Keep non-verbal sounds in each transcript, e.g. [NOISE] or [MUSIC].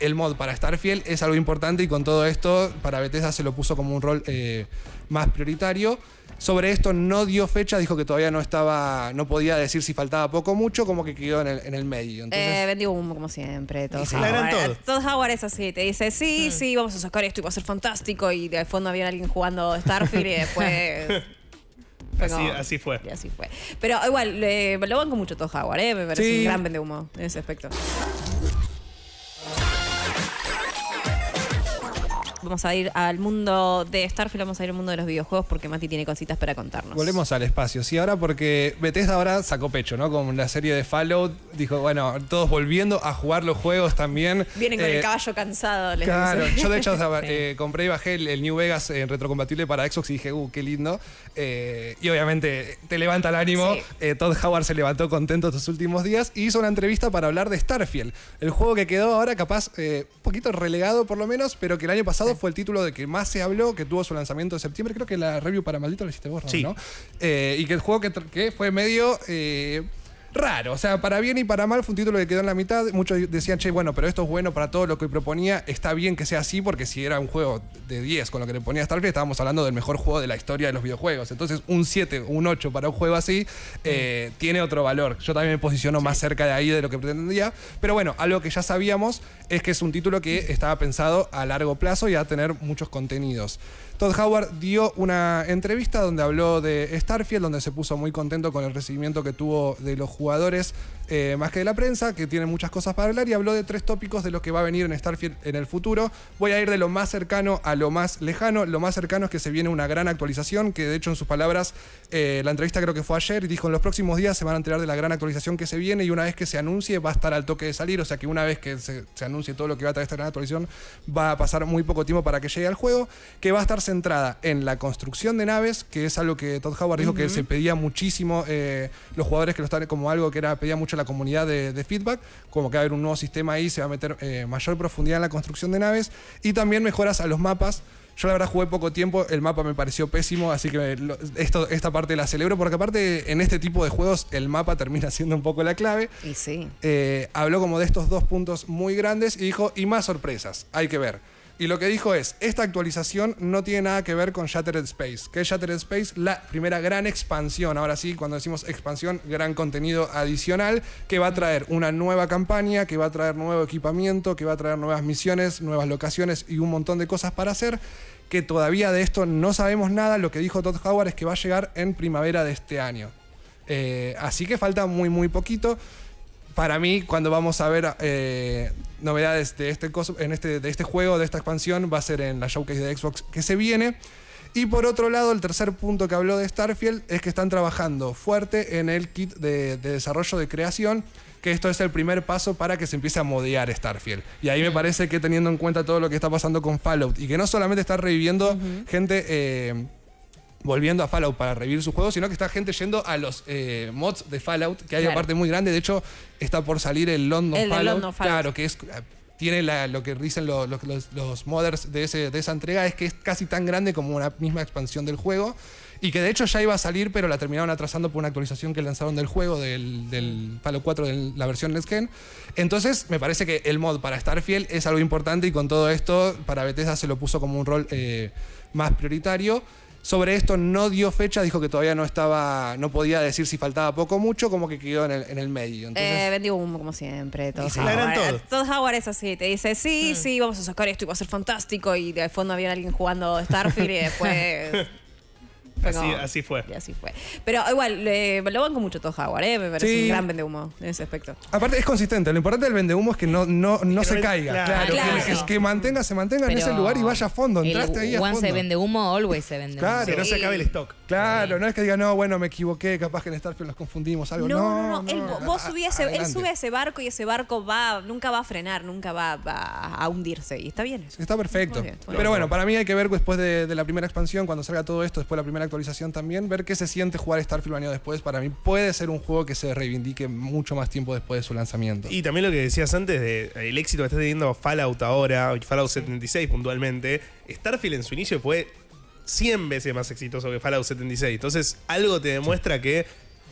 el mod para Starfield es algo importante y con todo esto para Bethesda se lo puso como un rol eh, más prioritario. Sobre esto no dio fecha, dijo que todavía no estaba, no podía decir si faltaba poco o mucho, como que quedó en el, medio. Eh, Entonces, humo como siempre, todos Howard. es así, te dice, sí, mm. sí, vamos a sacar esto y va a ser fantástico y de fondo había alguien jugando Starfield y después... [LAUGHS] así, fue. Pero igual, eh, lo banco mucho todo Howard, ¿eh? me parece un gran humo en ese aspecto. vamos a ir al mundo de Starfield, vamos a ir al mundo de los videojuegos porque Mati tiene cositas para contarnos. Volvemos al espacio, sí, ahora porque Bethesda ahora sacó pecho, ¿no? Con la serie de Fallout, dijo, bueno, todos volviendo a jugar los juegos también. Vienen con el eh, caballo cansado, Claro, yo de hecho [LAUGHS] eh, compré y bajé el, New Vegas en eh, retrocompatible para Xbox y dije, uh, qué lindo. y obviamente te levanta el ánimo. Todd Howard se levantó contento estos últimos días y hizo una entrevista para hablar de Starfield, el juego que quedó ahora capaz un poquito relegado por lo menos, pero que el año pasado fue el título de que más se habló, que tuvo su lanzamiento en septiembre. Creo que la review para Maldito lo hiciste vos, ¿no? Eh, y que el juego que, fue medio. Eh, raro. O sea, para bien y para mal fue un título que quedó en la mitad. Muchos decían, che, bueno, pero esto es bueno para todo lo que proponía. Está bien que sea así, porque si era un juego de 10 con lo que le ponía Starfield, estábamos hablando del mejor juego de la historia de los videojuegos. Entonces, un 7, un 8 para un juego así, eh, mm. tiene otro valor. Yo también me posiciono más cerca de ahí de lo que pretendía. Pero bueno, algo que ya sabíamos es que es un título que estaba pensado a largo plazo y a tener muchos contenidos. Todd Howard dio una entrevista donde habló de Starfield, donde se puso muy contento con el recibimiento que tuvo de los jugadores eh, más que de la prensa, que tiene muchas cosas para hablar y habló de tres tópicos de lo que va a venir en Starfield en el futuro. Voy a ir de lo más cercano a lo más lejano. Lo más cercano es que se viene una gran actualización, que de hecho en sus palabras, eh, la entrevista creo que fue ayer, y dijo en los próximos días se van a enterar de la gran actualización que se viene y una vez que se anuncie va a estar al toque de salir, o sea que una vez que se, anuncie todo lo que va a traer esta gran actualización, va a pasar muy poco tiempo para que llegue al juego, que va a estar centrada en la construcción de naves, que es algo que Todd Howard dijo que se pedía muchísimo eh, los jugadores que lo están como algo que era, pedía mucho la comunidad de, feedback, como que va a haber un nuevo sistema ahí, se va a meter eh, mayor profundidad en la construcción de naves y también mejoras a los mapas. Yo la verdad jugué poco tiempo, el mapa me pareció pésimo, así que eh, esto, esta parte la celebro, porque aparte en este tipo de juegos el mapa termina [LAUGHS] siendo un poco la clave. Y sí. Eh, habló como de estos dos puntos muy grandes y dijo, y más sorpresas, hay que ver. Y lo que dijo es, esta actualización no tiene nada que ver con Shattered Space, que es Shattered Space la primera gran expansión, ahora sí, cuando decimos expansión, gran contenido adicional, que va a traer una nueva campaña, que va a traer nuevo equipamiento, que va a traer nuevas misiones, nuevas locaciones y un montón de cosas para hacer, que todavía de esto no sabemos nada, lo que dijo Todd Howard es que va a llegar en primavera de este año. Eh, así que falta muy, muy poquito para mí, cuando vamos a ver eh, novedades de este, en este, de este juego, de esta expansión, va a ser en la showcase de Xbox que se viene. Y por otro lado, el tercer punto que habló de Starfield es que están trabajando fuerte en el kit de, desarrollo de creación, que esto es el primer paso para que se empiece a modear Starfield. Y ahí me parece que teniendo en cuenta todo lo que está pasando con Fallout y que no solamente está reviviendo gente... Eh, volviendo a Fallout para revivir su juego, sino que está gente yendo a los eh, mods de Fallout, que hay una aparte muy grande. De hecho, está por salir el London, Fallout, Claro, que es tiene lo que dicen los, los, modders de, de esa entrega, es que es casi tan grande como una misma expansión del juego. Y que de hecho ya iba a salir, pero la terminaron atrasando por una actualización que lanzaron del juego, del, Fallout 4, de la versión Let's Gen. Entonces, me parece que el mod para Starfield es algo importante y con todo esto, para Bethesda se lo puso como un rol eh, más prioritario. Sobre esto no dio fecha, dijo que todavía no estaba, no podía decir si faltaba poco o mucho, como que quedó en el, medio. Eh, Entonces, vendió humo, como siempre. Todos todos Howard es así. Te dice, sí, mm. sí, vamos a sacar esto y va a ser fantástico. Y de fondo había alguien jugando Starfield y después [LAUGHS] Así, así, fue. así fue. Pero igual, eh, lo banco mucho todo Jaguar, ¿eh? me parece un gran vendehumo en ese aspecto. Aparte, es consistente. Lo importante del vendehumo es que no, no, no se caiga. Claro, es que, mantenga, se mantenga en ese lugar y vaya a fondo. Entraste ahí a se vende always se vende Claro, que no se acabe el stock. Claro, no es que diga, no, bueno, me equivoqué, capaz que en Starfield nos confundimos, algo. No, no, no, él, sube a ese barco y ese barco va, nunca va a frenar, nunca va, a hundirse. Y está bien. Eso. Está perfecto. Pero bueno, para mí hay que ver después de, la primera expansión, cuando salga todo esto, después de la primera actualización también, ver qué se siente jugar Starfield un año después. Para mí puede ser un juego que se reivindique mucho más tiempo después de su lanzamiento. Y también lo que decías antes de eh, el éxito que está teniendo Fallout ahora, Fallout 76 puntualmente, Starfield en su inicio fue 100 veces más exitoso que Fallout 76. Entonces, algo te demuestra que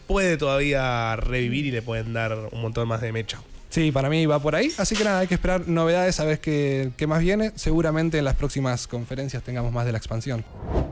puede todavía revivir y le pueden dar un montón más de mecha. Sí, para mí va por ahí. Así que nada, hay que esperar novedades, a ver qué, qué más viene. Seguramente en las próximas conferencias tengamos más de la expansión.